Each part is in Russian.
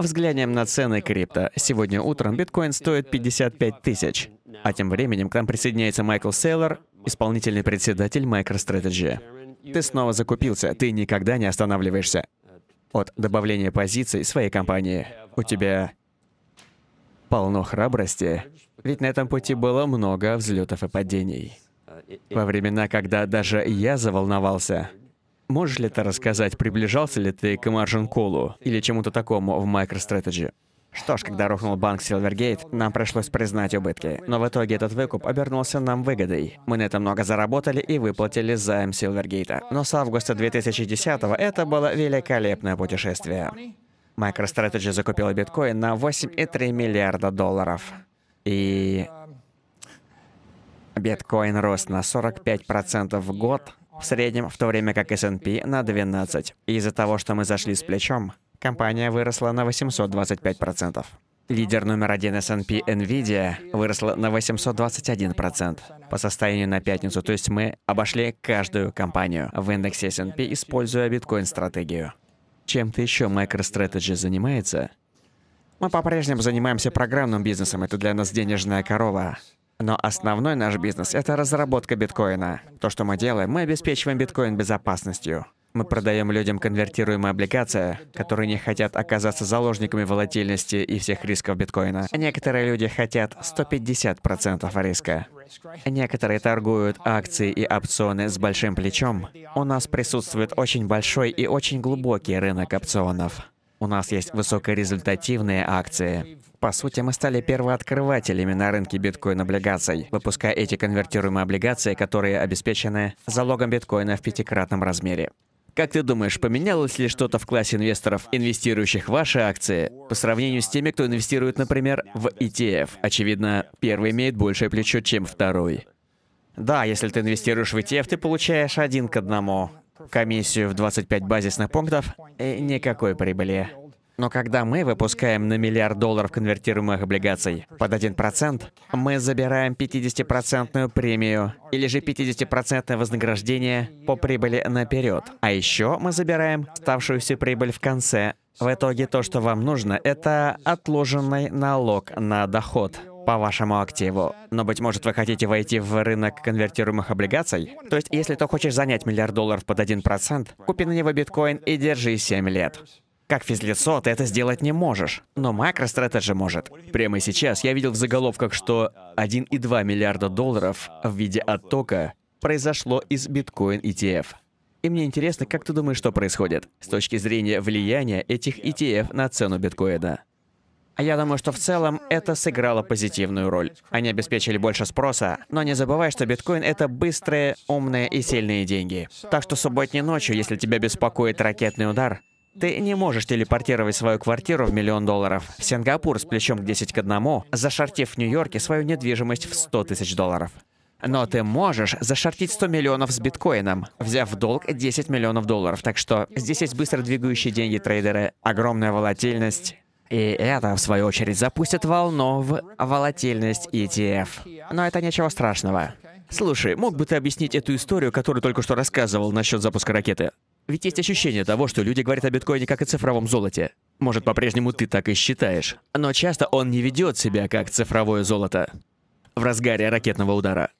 Взглянем на цены крипто. Сегодня утром биткоин стоит 55 тысяч. А тем временем к нам присоединяется Майкл Сейлор, исполнительный председатель MicroStrategy. Ты снова закупился, ты никогда не останавливаешься от добавления позиций своей компании. У тебя полно храбрости, ведь на этом пути было много взлетов и падений. Во времена, когда даже я заволновался, Можешь ли ты рассказать, приближался ли ты к Margin Колу или чему-то такому в MicroStrategy? Что ж, когда рухнул банк Silvergate, нам пришлось признать убытки. Но в итоге этот выкуп обернулся нам выгодой. Мы на это много заработали и выплатили займ Силвергейта. Но с августа 2010-го это было великолепное путешествие. MicroStrategy закупила биткоин на 8,3 миллиарда долларов. И... Биткоин рос на 45% в год в среднем, в то время как S&P на 12. Из-за того, что мы зашли с плечом, компания выросла на 825%. Лидер номер один S&P NVIDIA выросла на 821% по состоянию на пятницу, то есть мы обошли каждую компанию в индексе S&P, используя биткоин-стратегию. Чем-то еще MicroStrategy занимается? Мы по-прежнему занимаемся программным бизнесом, это для нас денежная корова. Но основной наш бизнес — это разработка биткоина. То, что мы делаем, мы обеспечиваем биткоин безопасностью. Мы продаем людям конвертируемые облигации, которые не хотят оказаться заложниками волатильности и всех рисков биткоина. Некоторые люди хотят 150% риска. Некоторые торгуют акции и опционы с большим плечом. У нас присутствует очень большой и очень глубокий рынок опционов. У нас есть высокорезультативные акции. По сути, мы стали первооткрывателями на рынке биткоин-облигаций, выпуская эти конвертируемые облигации, которые обеспечены залогом биткоина в пятикратном размере. Как ты думаешь, поменялось ли что-то в классе инвесторов, инвестирующих в ваши акции, по сравнению с теми, кто инвестирует, например, в ETF? Очевидно, первый имеет большее плечо, чем второй. Да, если ты инвестируешь в ETF, ты получаешь один к одному комиссию в 25 базисных пунктов и никакой прибыли. Но когда мы выпускаем на миллиард долларов конвертируемых облигаций под 1%, мы забираем 50% премию или же 50% вознаграждение по прибыли наперед. А еще мы забираем ставшуюся прибыль в конце. В итоге то, что вам нужно, это отложенный налог на доход по вашему активу. Но, быть может, вы хотите войти в рынок конвертируемых облигаций? То есть, если ты хочешь занять миллиард долларов под 1%, купи на него биткоин и держи 7 лет. Как физлицо ты это сделать не можешь, но MicroStrategy может. Прямо сейчас я видел в заголовках, что 1,2 миллиарда долларов в виде оттока произошло из биткоин ETF. И мне интересно, как ты думаешь, что происходит с точки зрения влияния этих ETF на цену биткоина? А я думаю, что в целом это сыграло позитивную роль. Они обеспечили больше спроса, но не забывай, что биткоин — это быстрые, умные и сильные деньги. Так что субботней ночью, если тебя беспокоит ракетный удар, ты не можешь телепортировать свою квартиру в миллион долларов в Сингапур с плечом к 10 к 1, зашортив в Нью-Йорке свою недвижимость в 100 тысяч долларов. Но ты можешь зашортить 100 миллионов с биткоином, взяв в долг 10 миллионов долларов. Так что здесь есть быстро двигающие деньги трейдеры, огромная волатильность, и это, в свою очередь, запустит волну в волатильность ETF. Но это ничего страшного. Слушай, мог бы ты объяснить эту историю, которую только что рассказывал насчет запуска ракеты? Ведь есть ощущение того, что люди говорят о биткоине как о цифровом золоте. Может, по-прежнему ты так и считаешь. Но часто он не ведет себя как цифровое золото. В разгаре ракетного удара.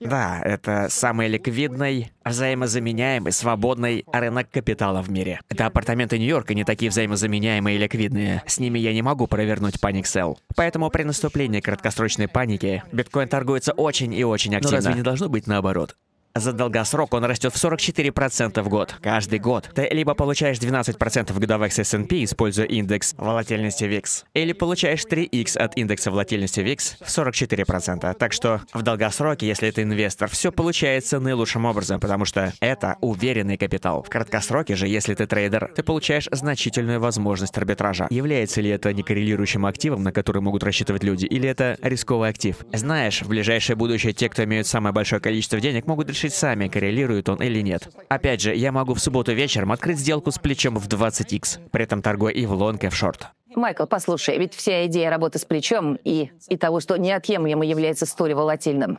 Да, это самый ликвидный, взаимозаменяемый, свободный рынок капитала в мире. Это апартаменты Нью-Йорка не такие взаимозаменяемые и ликвидные. С ними я не могу провернуть паник сел. Поэтому при наступлении краткосрочной паники биткоин торгуется очень и очень активно. Но разве не должно быть наоборот? за долгосрок он растет в 44% в год. Каждый год. Ты либо получаешь 12% годовых с S&P, используя индекс волатильности VIX, или получаешь 3x от индекса волатильности VIX в 44%. Так что в долгосроке, если ты инвестор, все получается наилучшим образом, потому что это уверенный капитал. В краткосроке же, если ты трейдер, ты получаешь значительную возможность арбитража. Является ли это некоррелирующим активом, на который могут рассчитывать люди, или это рисковый актив? Знаешь, в ближайшее будущее те, кто имеют самое большое количество денег, могут решить решить сами, коррелирует он или нет. Опять же, я могу в субботу вечером открыть сделку с плечом в 20x, при этом торгуя и в лонг, и в шорт. Майкл, послушай, ведь вся идея работы с плечом и, и того, что неотъемлемо является столь волатильным,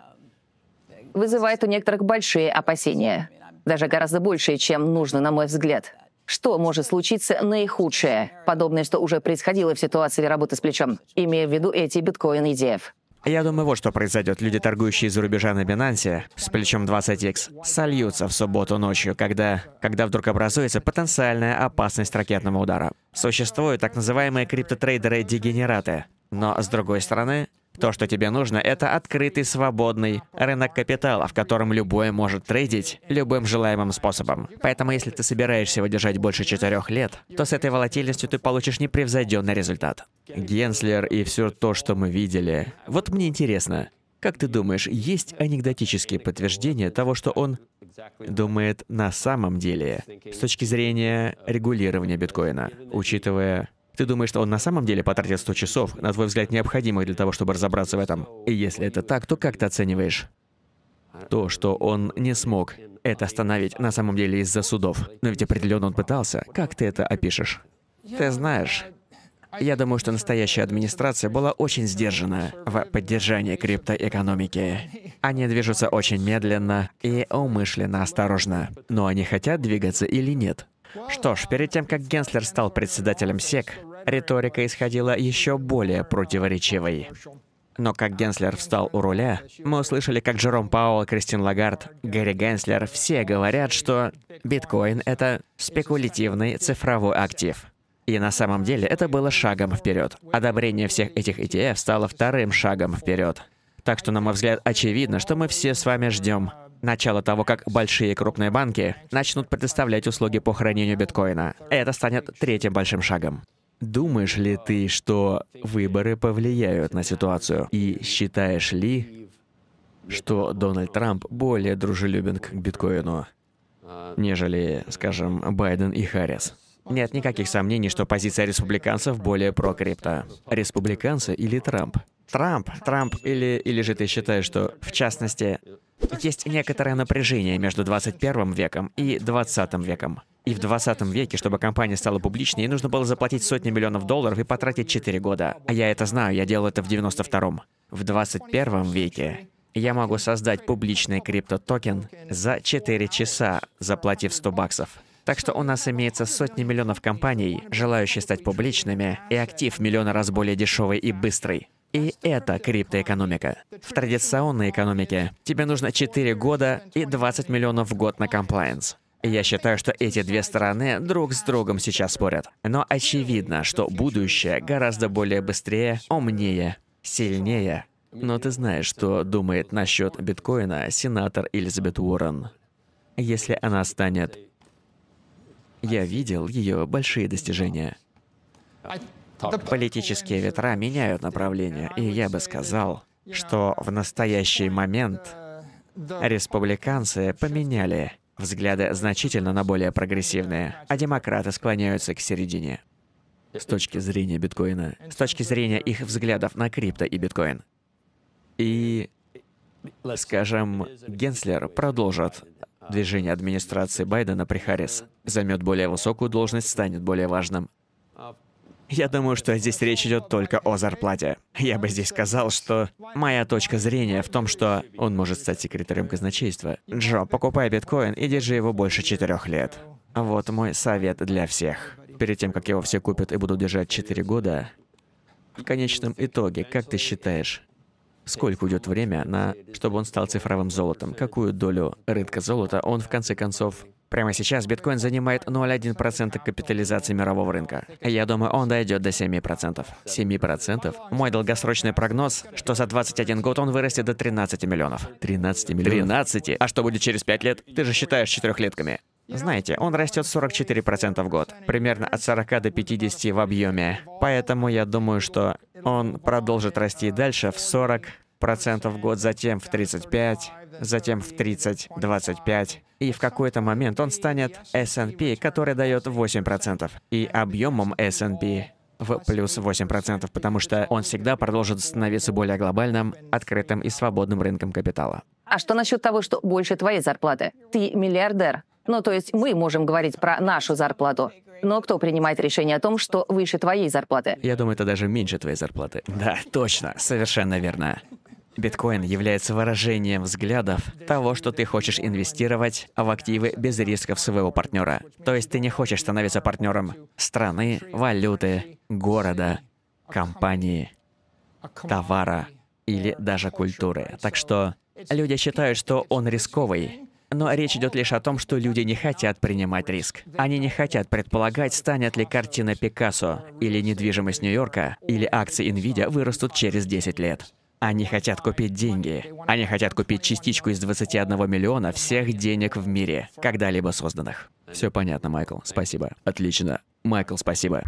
вызывает у некоторых большие опасения. Даже гораздо большие, чем нужно, на мой взгляд. Что может случиться наихудшее, подобное, что уже происходило в ситуации работы с плечом, имея в виду эти биткоин-идеев? А я думаю, вот что произойдет. Люди, торгующие за рубежа на Binance, с плечом 20x, сольются в субботу ночью, когда, когда вдруг образуется потенциальная опасность ракетного удара. Существуют так называемые криптотрейдеры-дегенераты. Но, с другой стороны, то, что тебе нужно, это открытый, свободный рынок капитала, в котором любой может трейдить любым желаемым способом. Поэтому, если ты собираешься выдержать больше четырех лет, то с этой волатильностью ты получишь непревзойденный результат. Генслер и все то, что мы видели. Вот мне интересно, как ты думаешь, есть анекдотические подтверждения того, что он думает на самом деле с точки зрения регулирования биткоина, учитывая ты думаешь, что он на самом деле потратил 100 часов, на твой взгляд, необходимых для того, чтобы разобраться в этом? И если это так, то как ты оцениваешь? То, что он не смог это остановить, на самом деле из-за судов. Но ведь определенно он пытался. Как ты это опишешь? Ты знаешь, я думаю, что настоящая администрация была очень сдержана в поддержании криптоэкономики. Они движутся очень медленно и умышленно осторожно. Но они хотят двигаться или нет? Что ж, перед тем, как Генслер стал председателем СЕК, риторика исходила еще более противоречивой. Но как Генслер встал у руля, мы услышали, как Джером Пауэлл, Кристин Лагард, Гэри Генслер все говорят, что биткоин — это спекулятивный цифровой актив. И на самом деле это было шагом вперед. Одобрение всех этих ETF стало вторым шагом вперед. Так что, на мой взгляд, очевидно, что мы все с вами ждем начала того, как большие крупные банки начнут предоставлять услуги по хранению биткоина. Это станет третьим большим шагом. Думаешь ли ты, что выборы повлияют на ситуацию? И считаешь ли, что Дональд Трамп более дружелюбен к биткоину, нежели, скажем, Байден и Харрис? Нет никаких сомнений, что позиция республиканцев более прокрипта. Республиканцы или Трамп? Трамп, Трамп, или, или же ты считаешь, что, в частности, есть некоторое напряжение между 21 веком и 20 веком. И в 20 веке, чтобы компания стала публичной, нужно было заплатить сотни миллионов долларов и потратить 4 года. А я это знаю, я делал это в 92-м. В 21 веке я могу создать публичный криптотокен за 4 часа, заплатив 100 баксов. Так что у нас имеется сотни миллионов компаний, желающих стать публичными, и актив миллиона раз более дешевый и быстрый. И это криптоэкономика. В традиционной экономике тебе нужно 4 года и 20 миллионов в год на комплайенс. Я считаю, что эти две стороны друг с другом сейчас спорят. Но очевидно, что будущее гораздо более быстрее, умнее, сильнее. Но ты знаешь, что думает насчет биткоина сенатор Элизабет Уоррен. Если она станет... Я видел ее большие достижения. Политические ветра меняют направление, и я бы сказал, что в настоящий момент республиканцы поменяли взгляды значительно на более прогрессивные, а демократы склоняются к середине. С точки зрения биткоина, с точки зрения их взглядов на крипто и биткоин. И, скажем, Генслер продолжит движение администрации Байдена при Харрис, займет более высокую должность, станет более важным. Я думаю, что здесь речь идет только о зарплате. Я бы здесь сказал, что моя точка зрения в том, что он может стать секретарем казначейства. Джо, покупай биткоин и держи его больше четырех лет. Вот мой совет для всех. Перед тем, как его все купят и будут держать четыре года, в конечном итоге, как ты считаешь, сколько уйдет время на, чтобы он стал цифровым золотом? Какую долю рынка золота он в конце концов Прямо сейчас биткоин занимает 0,1% капитализации мирового рынка. Я думаю, он дойдет до 7%. 7%? Мой долгосрочный прогноз, что за 21 год он вырастет до 13 миллионов. 13 миллионов? 13? А что будет через 5 лет? Ты же считаешь четырехлетками. Знаете, он растет 44% в год, примерно от 40 до 50 в объеме. Поэтому я думаю, что он продолжит расти дальше в 40 процентов в год, затем в 35, затем в 30, 25. И в какой-то момент он станет S&P, который дает 8%, и объемом S&P в плюс 8%, потому что он всегда продолжит становиться более глобальным, открытым и свободным рынком капитала. А что насчет того, что больше твоей зарплаты? Ты миллиардер. Ну, то есть мы можем говорить про нашу зарплату. Но кто принимает решение о том, что выше твоей зарплаты? Я думаю, это даже меньше твоей зарплаты. Да, точно, совершенно верно. Биткоин является выражением взглядов того, что ты хочешь инвестировать в активы без рисков своего партнера. То есть ты не хочешь становиться партнером страны, валюты, города, компании, товара или даже культуры. Так что люди считают, что он рисковый, но речь идет лишь о том, что люди не хотят принимать риск. Они не хотят предполагать, станет ли картина Пикассо, или недвижимость Нью-Йорка, или акции Nvidia вырастут через 10 лет. Они хотят купить деньги. Они хотят купить частичку из 21 миллиона всех денег в мире, когда-либо созданных. Все понятно, Майкл. Спасибо. Отлично. Майкл, спасибо.